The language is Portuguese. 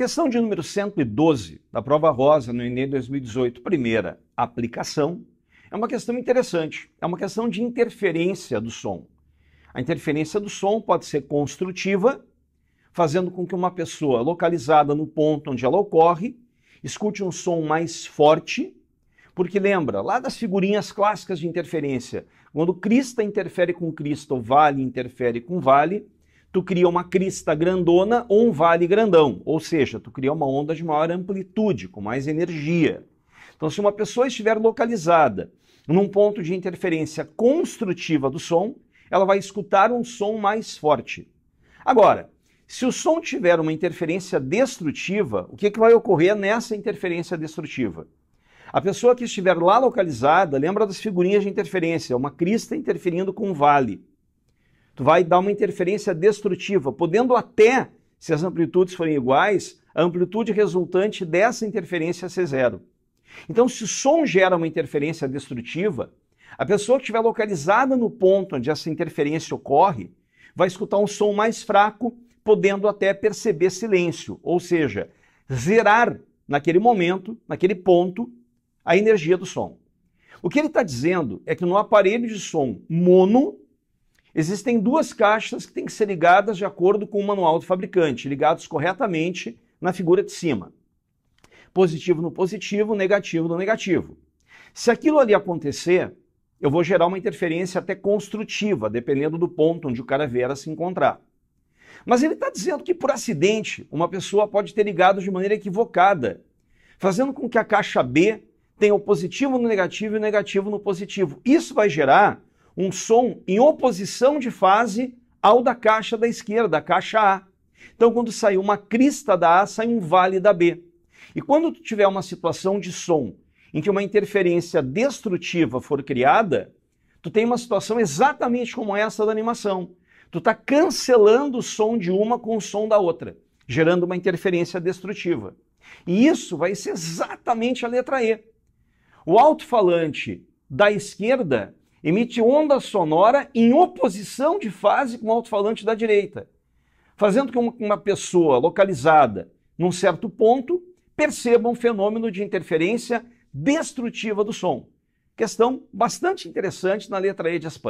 Questão de número 112 da prova rosa no Enem 2018, primeira aplicação, é uma questão interessante, é uma questão de interferência do som. A interferência do som pode ser construtiva, fazendo com que uma pessoa localizada no ponto onde ela ocorre escute um som mais forte, porque lembra, lá das figurinhas clássicas de interferência, quando Crista interfere com Cristo, ou Vale interfere com Vale, tu cria uma crista grandona ou um vale grandão, ou seja, tu cria uma onda de maior amplitude, com mais energia. Então, se uma pessoa estiver localizada num ponto de interferência construtiva do som, ela vai escutar um som mais forte. Agora, se o som tiver uma interferência destrutiva, o que, é que vai ocorrer nessa interferência destrutiva? A pessoa que estiver lá localizada, lembra das figurinhas de interferência, é uma crista interferindo com um vale tu vai dar uma interferência destrutiva, podendo até, se as amplitudes forem iguais, a amplitude resultante dessa interferência ser zero. Então, se o som gera uma interferência destrutiva, a pessoa que estiver localizada no ponto onde essa interferência ocorre vai escutar um som mais fraco, podendo até perceber silêncio, ou seja, zerar naquele momento, naquele ponto, a energia do som. O que ele está dizendo é que no aparelho de som mono, Existem duas caixas que têm que ser ligadas de acordo com o manual do fabricante, ligados corretamente na figura de cima. Positivo no positivo, negativo no negativo. Se aquilo ali acontecer, eu vou gerar uma interferência até construtiva, dependendo do ponto onde o cara vier a se encontrar. Mas ele está dizendo que, por acidente, uma pessoa pode ter ligado de maneira equivocada, fazendo com que a caixa B tenha o positivo no negativo e o negativo no positivo. Isso vai gerar um som em oposição de fase ao da caixa da esquerda, a caixa A. Então, quando sair uma crista da A, sai um vale da B. E quando tu tiver uma situação de som em que uma interferência destrutiva for criada, tu tem uma situação exatamente como essa da animação. Tu está cancelando o som de uma com o som da outra, gerando uma interferência destrutiva. E isso vai ser exatamente a letra E. O alto-falante da esquerda emite onda sonora em oposição de fase com o alto-falante da direita, fazendo com que uma pessoa localizada num certo ponto perceba um fenômeno de interferência destrutiva do som. Questão bastante interessante na letra E de Espanha.